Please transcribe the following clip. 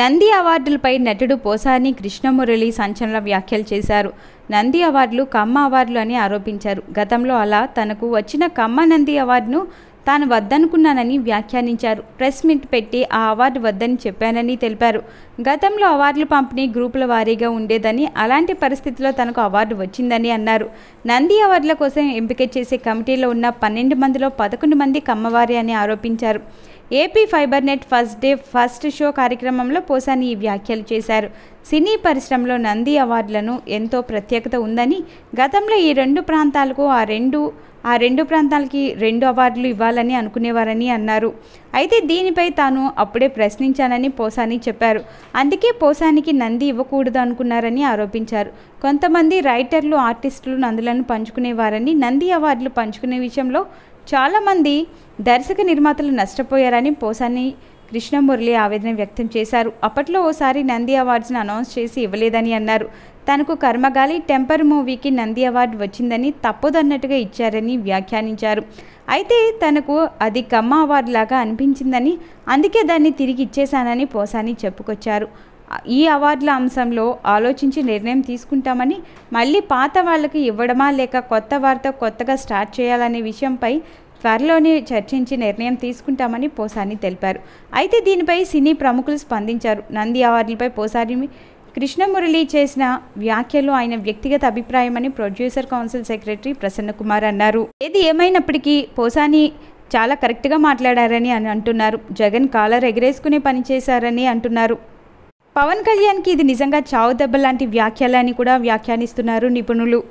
నంది అవార్డులపై నటుడు పోసాని కృష్ణమురళి సంచలన వ్యాఖ్యలు చేశారు నంది అవార్డులు కమ్మ అవార్డులు అని ఆరోపించారు గతంలో అలా తనకు వచ్చిన కమ్మ నంది అవార్డును తాను వద్దనుకున్నానని వ్యాఖ్యానించారు ప్రెస్ మీట్ పెట్టి ఆ అవార్డు వద్దని చెప్పానని తెలిపారు గతంలో అవార్డుల పంపిణీ గ్రూపుల వారీగా ఉండేదని అలాంటి పరిస్థితిలో తనకు అవార్డు వచ్చిందని అన్నారు నంది అవార్డుల కోసం ఎంపిక చేసే కమిటీలో ఉన్న పన్నెండు మందిలో పదకొండు మంది కమ్మవారి అని ఆరోపించారు AP fibre net first day first show కార్యక్రమంలో పోసాని ఈ వ్యాఖ్యలు చేశారు సినీ పరిశ్రమలో నంది అవార్డులను ఎంతో ప్రత్యేకత ఉందని గతంలో ఈ రెండు ప్రాంతాలకు ఆ రెండు ఆ రెండు ప్రాంతాలకి రెండు అవార్డులు ఇవ్వాలని అనుకునేవారని అన్నారు అయితే దీనిపై తాను అప్పుడే ప్రశ్నించానని పోసాని చెప్పారు అందుకే పోసానికి నంది ఇవ్వకూడదు అనుకున్నారని ఆరోపించారు కొంతమంది రైటర్లు ఆర్టిస్టులు నందులను పంచుకునేవారని నంది అవార్డులు పంచుకునే విషయంలో చాలామంది దర్శక నిర్మాతలు నష్టపోయారని పోసాని కృష్ణమురళి ఆవేదన వ్యక్తం చేశారు అప్పట్లో ఓసారి నంది అవార్డ్స్ను అనౌన్స్ చేసి ఇవ్వలేదని అన్నారు తనకు కర్మగాలి టెంపర్ మూవీకి నంది అవార్డు వచ్చిందని తప్పుదన్నట్టుగా ఇచ్చారని వ్యాఖ్యానించారు అయితే తనకు అది కమ్మ అవార్డు లాగా అనిపించిందని అందుకే దాన్ని తిరిగి ఇచ్చేశానని పోసాని చెప్పుకొచ్చారు ఈ అవార్డుల అంశంలో ఆలోచించి నిర్ణయం తీసుకుంటామని మళ్ళీ పాత వాళ్ళకి ఇవ్వడమా లేక కొత్త వారితో కొత్తగా స్టార్ట్ చేయాలనే విషయంపై త్వరలోనే చర్చించి నిర్ణయం తీసుకుంటామని పోసాని తెలిపారు అయితే దీనిపై సినీ ప్రముఖులు స్పందించారు నంది అవార్డులపై పోసాని కృష్ణమురళి చేసిన వ్యాఖ్యలు ఆయన వ్యక్తిగత అభిప్రాయమని ప్రొడ్యూసర్ కౌన్సిల్ సెక్రటరీ ప్రసన్నకుమార్ అన్నారు ఏది ఏమైనప్పటికీ పోసాని చాలా కరెక్ట్గా మాట్లాడారని అని అంటున్నారు జగన్ కాలర్ ఎగరేసుకునే పని చేశారని అంటున్నారు పవన్ కళ్యాణ్కి ఇది నిజంగా చావు దెబ్బ లాంటి వ్యాఖ్యలని కూడా వ్యాఖ్యానిస్తున్నారు నిపుణులు